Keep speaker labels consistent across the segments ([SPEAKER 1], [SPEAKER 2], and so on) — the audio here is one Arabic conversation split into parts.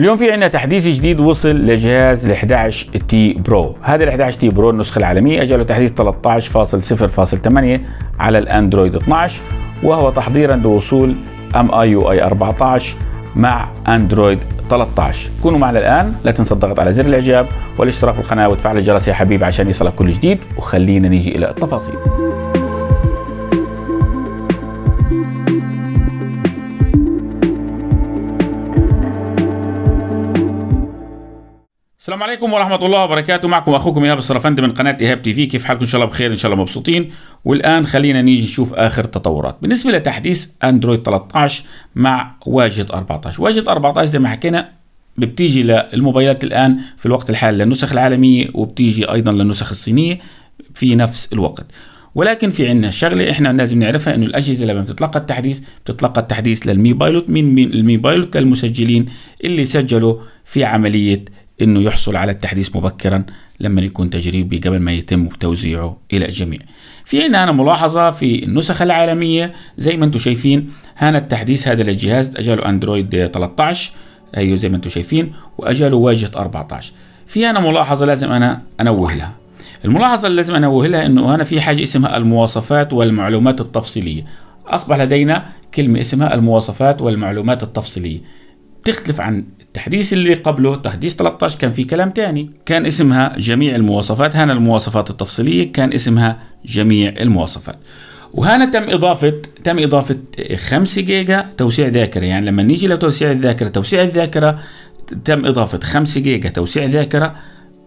[SPEAKER 1] اليوم في عندنا تحديث جديد وصل لجهاز ال 11 تي برو هذا ال 11 تي برو النسخه العالميه اجله تحديث 13.0.8 على الاندرويد 12 وهو تحضيرا لوصول ام اي يو اي 14 مع اندرويد 13 كونوا معنا الان لا تنسى الضغط على زر الاعجاب والاشتراك في القناه وتفعيل الجرس يا حبيبي عشان يصلك كل جديد وخلينا نيجي الى التفاصيل السلام عليكم ورحمة الله وبركاته معكم أخوكم إيهاب السرفندي من قناة إيهاب تي في كيف حالكم إن شاء الله بخير إن شاء الله مبسوطين والآن خلينا نيجي نشوف آخر تطورات بالنسبة لتحديث أندرويد 13 مع واجهة 14 واجهة 14 زي ما حكينا بتيجي للموبايلات الآن في الوقت الحالي للنسخ العالمية وبتيجي أيضا للنسخ الصينية في نفس الوقت ولكن في عندنا شغله احنا لازم نعرفها انه الاجهزه لما بتتلقى التحديث بتتلقى التحديث للمي بايلوت من المي بايلوت للمسجلين اللي سجلوا في عمليه انه يحصل على التحديث مبكرا لما يكون تجريبي قبل ما يتم توزيعه الى الجميع. في عندنا أنا ملاحظة في النسخ العالمية زي ما انتم شايفين هنا التحديث هذا للجهاز اجله اندرويد 13 ايوه زي ما انتم شايفين واجله واجهة 14. في هنا ملاحظة لازم انا انوه لها. الملاحظة اللي لازم انوه لها انه هنا في حاجة اسمها المواصفات والمعلومات التفصيلية. اصبح لدينا كلمة اسمها المواصفات والمعلومات التفصيلية. بتختلف عن التحديث اللي قبله تحديث 13 كان في كلام تاني كان اسمها جميع المواصفات هنا المواصفات التفصيلية كان اسمها جميع المواصفات وهنا تم إضافة تم إضافة 5 جيجا توسيع ذاكرة يعني لما نيجي لتوسيع الذاكرة توسيع الذاكرة تم إضافة 5 جيجا توسيع ذاكرة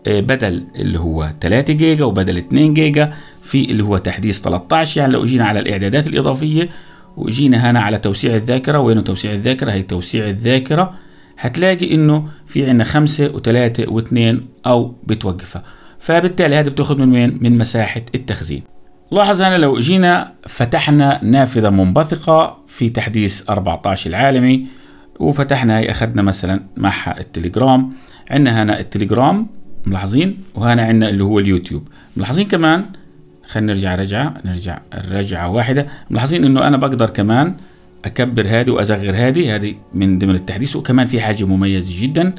[SPEAKER 1] آه، بدل اللي هو 3 جيجا وبدل 2 جيجا في اللي هو تحديث 13 يعني لو جينا على الإعدادات الإضافية وجينا هنا على توسيع الذاكرة وينه توسيع الذاكرة هي توسيع الذاكرة هتلاقي انه في عنا خمسة وثلاثة واثنين او بتوقفها فبالتالي هذه بتاخذ من وين؟ من مساحة التخزين لاحظ هنا لو جينا فتحنا نافذة منبثقة في تحديث 14 العالمي وفتحنا هي اخذنا مثلا معها التليجرام عندنا هنا التليجرام ملاحظين وهنا عندنا اللي هو اليوتيوب ملاحظين كمان خلينا نرجع رجعة نرجع الرجعة واحدة ملاحظين انه انا بقدر كمان اكبر هذه واصغر هذه هذه من ضمن التحديث وكمان في حاجة مميزة جدا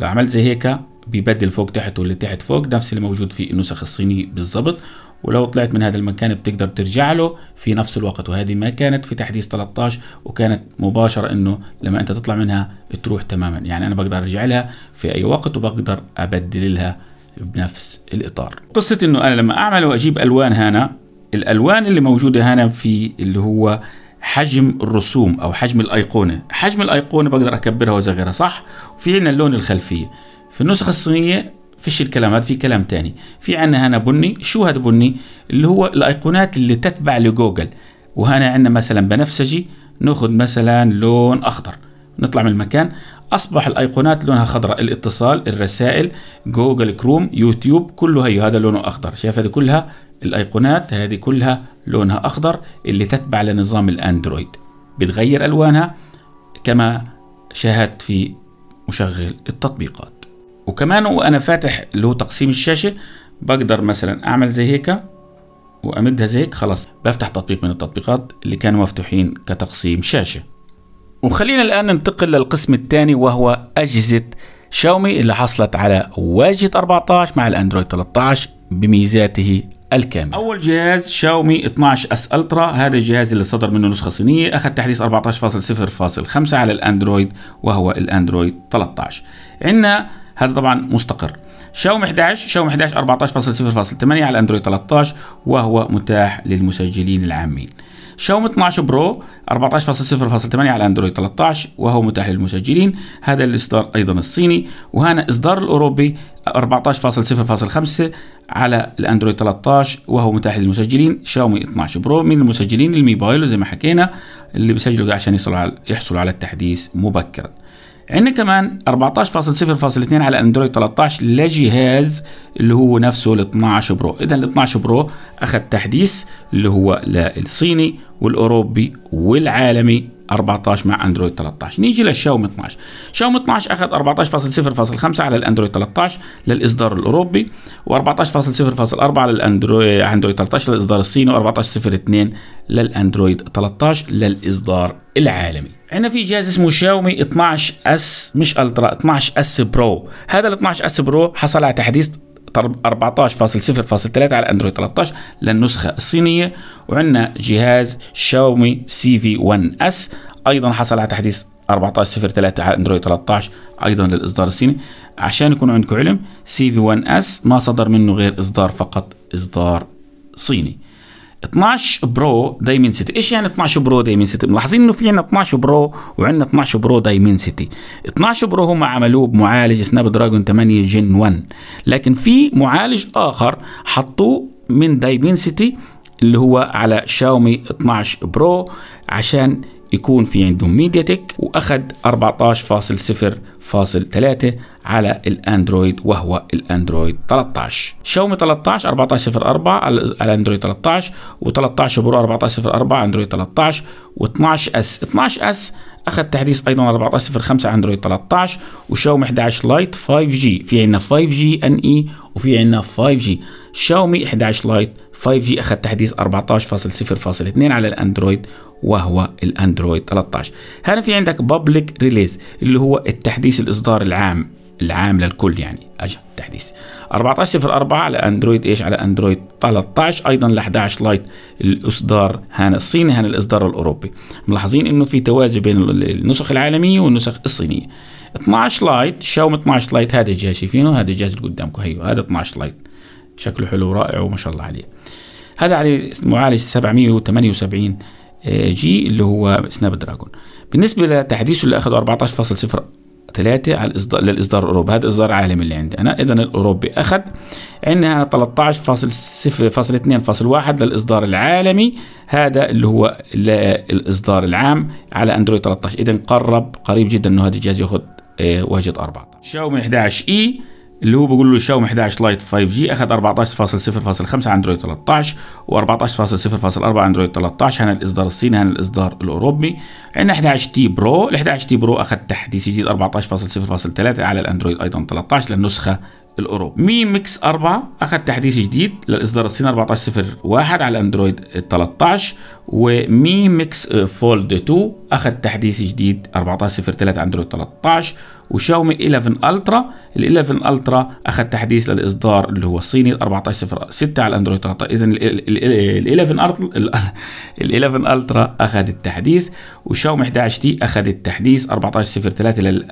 [SPEAKER 1] لو عملت زي هيك بيبدل فوق تحت واللي تحت فوق نفس اللي موجود في النسخ الصيني بالضبط ولو طلعت من هذا المكان بتقدر ترجع له في نفس الوقت وهذه ما كانت في تحديث 13 وكانت مباشرة انه لما انت تطلع منها تروح تماما يعني انا بقدر ارجع لها في اي وقت وبقدر ابدل لها بنفس الإطار قصة أنه أنا لما أعمل وأجيب ألوان هنا الألوان اللي موجودة هنا في اللي هو حجم الرسوم أو حجم الأيقونة حجم الأيقونة بقدر أكبرها وأصغرها صح وفي عندنا اللون الخلفية في النسخة الصينية فيش الكلامات في كلام تاني في عندنا هنا بني شو هذا بني اللي هو الأيقونات اللي تتبع لجوجل وهنا عندنا مثلا بنفسجي ناخذ مثلا لون اخضر نطلع من المكان اصبح الايقونات لونها خضراء الاتصال الرسائل جوجل كروم يوتيوب كله هي هذا لونه اخضر شايف هذه كلها الايقونات هذه كلها لونها اخضر اللي تتبع لنظام الاندرويد بتغير الوانها كما شاهدت في مشغل التطبيقات وكمان وانا فاتح اللي هو تقسيم الشاشه بقدر مثلا اعمل زي هيك وامدها زي هيك خلاص بفتح تطبيق من التطبيقات اللي كانوا مفتوحين كتقسيم شاشه وخلينا الآن ننتقل للقسم الثاني وهو أجهزة شاومي اللي حصلت على واجهة 14 مع الأندرويد 13 بميزاته الكامل اول جهاز شاومي 12 اس الترا هذا الجهاز اللي صدر منه نسخه صينيه اخذ تحديث 14.0.5 على الاندرويد وهو الاندرويد 13 عندنا هذا طبعا مستقر شاومي 11 شاومي 11 14.0.8 على الاندرويد 13 وهو متاح للمسجلين العامين شاومي 12 برو 14.0.8 على اندرويد 13 وهو متاح للمسجلين هذا الاصدار ايضا الصيني وهنا اصدار الاوروبي 14.0.5 على الاندرويد 13 وهو متاح للمسجلين شاومي 12 برو من المسجلين الميبايل زي ما حكينا اللي بيسجلوا عشان يحصلوا على التحديث مبكرا عندنا كمان 14.0.2 على اندرويد 13 لجهاز اللي هو نفسه ال 12 برو اذا ال 12 برو اخذ تحديث اللي هو للصيني والاوروبي والعالمي 14 مع اندرويد 13 نيجي للشاومي 12 شاومي 12 اخذ 14.0.5 على الاندرويد 13 للاصدار الاوروبي و14.0.4 للاندرويد 13 للاصدار الصيني و14.02 للاندرويد 13 للاصدار العالمي عندنا في جهاز اسمه شاومي 12 اس مش الترا 12 اس برو هذا ال 12 اس برو حصل على تحديث 14.0.3 على اندرويد 13 للنسخه الصينيه وعندنا جهاز شاومي سي في 1 اس ايضا حصل على تحديث 14.03 على اندرويد 13 ايضا للاصدار الصيني عشان يكون عندكم علم سي في 1 اس ما صدر منه غير اصدار فقط اصدار صيني 12 برو دايمنسيتي ايش يعني 12 برو دايمنسيتي ملاحظين انه في عندنا 12 برو وعندنا 12 برو دايمنسيتي 12 برو هم عملوه بمعالج سناب دراجون 8 جن 1 لكن في معالج اخر حطوه من دايمنسيتي اللي هو على شاومي 12 برو عشان يكون في عندهم ميديا تك واخذ 14.0.3 على الاندرويد وهو الاندرويد 13 شاومي 13 1404 على الاندرويد 13 و13 برو 1404 اندرويد 13 و12 اس 12 اس اخذ تحديث ايضا 14.05 اندرويد 13 وشاومي 11 لايت 5 جي في عندنا 5 جي ان اي e وفي عندنا 5 جي شاومي 11 لايت 5G أخذ تحديث 14.0.2 على الأندرويد وهو الأندرويد 13 هنا في عندك بابليك ريليز اللي هو التحديث الإصدار العام العام للكل يعني اجى تحديث 14.04 على اندرويد ايش على اندرويد 13 ايضا ل 11 لايت الاصدار هان الصيني هان الاصدار الاوروبي ملاحظين انه في توازي بين النسخ العالميه والنسخ الصينيه 12 لايت شاومي 12 لايت هذا الجهاز شايفينه هذا الجهاز اللي قدامكم هيو أيوه، هذا 12 لايت شكله حلو رائع وما شاء الله عليه هذا عليه معالج 778 آه، جي اللي هو سناب دراجون بالنسبه لتحديثه اللي اخذه 14.0 ثلاثة على الإصدار للإصدار الأوروبي هذا إصدار عالمي اللي عندي أنا إذا الأوروبي أخذ عندنا 13.0.2.1 للإصدار العالمي هذا اللي هو الإصدار العام على أندرويد 13 إذا قرب قريب جدا إنه هذا الجهاز ياخذ آه، واجد 14 شاومي 11 إي اللي هو بيقول له شاومي 11 لايت 5 جي اخذ 14.0.5 اندرويد 13 و14.0.4 اندرويد 13 هنا الاصدار الصيني هنا الاصدار الاوروبي عندنا 11 تي برو ال 11 تي برو اخذ تحديث جديد 14.0.3 على الاندرويد ايضا 13 للنسخه الاوروبي مي ميكس 4 اخذ تحديث جديد للاصدار الصيني 14.01 على اندرويد 13 ومي ميكس فولد 2 اخذ تحديث جديد 14.03 اندرويد 13 وشاومي 11 الترا ال 11 الترا اخذ تحديث للاصدار اللي هو الصيني 14.06 على اندرويد 13 اذا ال 11 ال 11 الترا اخذ التحديث وشاومي 11 تي اخذ التحديث 14.03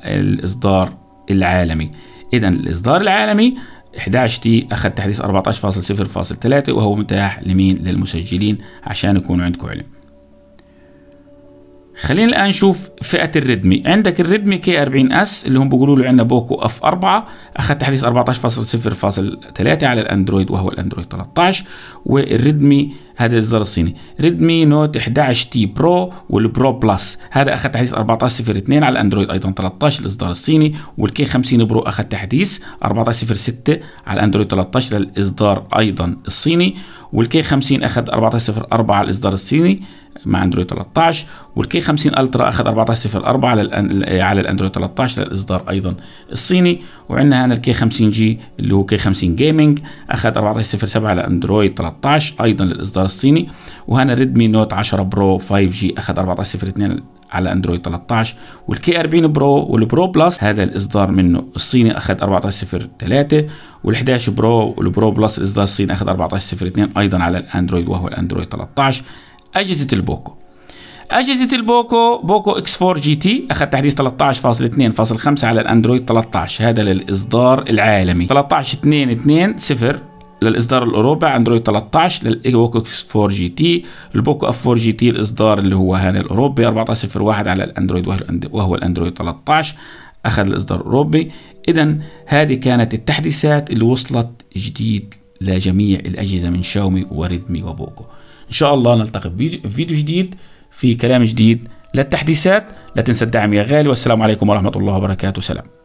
[SPEAKER 1] للاصدار العالمي إذا الإصدار العالمي 11 تي أخذ تحديث 14.0.3 وهو متاح لمين؟ للمسجلين عشان يكونوا عندكم علم خلينا الان نشوف فئه الريدمي عندك الريدمي كي 40 اس اللي هم بيقولوا له عندنا بوكو اف 4 اخذ تحديث 14.0.3 على الاندرويد وهو الاندرويد 13 والريدمي هذا الاصدار الصيني ريدمي نوت 11 تي برو والبرو بلس هذا اخذ تحديث 14.02 على الاندرويد ايضا 13 الاصدار الصيني والكي 50 برو اخذ تحديث 14.06 على الاندرويد 13 للاصدار ايضا الصيني والكي 50 اخذ 14.04 على الاصدار الصيني مع اندرويد 13 والكي 50 الترا اخذ 14.04 على الان... على الاندرويد 13 للاصدار ايضا الصيني وعندنا هنا الكي 50 جي اللي هو كي 50 جيمنج اخذ 14.07 على اندرويد 13 ايضا للاصدار الصيني وهنا ريدمي نوت 10 برو 5 جي اخذ 14.02 على اندرويد 13 والكي 40 برو والبرو بلس هذا الاصدار منه الصيني اخذ 1403 وال11 برو والبرو بلس الاصدار الصيني اخذ 1402 ايضا على الاندرويد وهو الاندرويد 13 اجهزه البوكو أجهزة البوكو بوكو اكس 4 جي تي أخذ تحديث 13.2.5 على الأندرويد 13 هذا للإصدار العالمي 13.2.2.0 للاصدار الاوروبي اندرويد 13 اكس 4 جي تي البوكو اف 4 جي تي الاصدار اللي هو هاني الاوروبي 1401 على الاندرويد وهو الاندرويد 13 اخذ الاصدار الاوروبي اذا هذه كانت التحديثات اللي وصلت جديد لجميع الاجهزه من شاومي وريدمي وبوكو ان شاء الله نلتقي في فيديو جديد في كلام جديد للتحديثات لا تنسى الدعم يا غالي والسلام عليكم ورحمه الله وبركاته سلام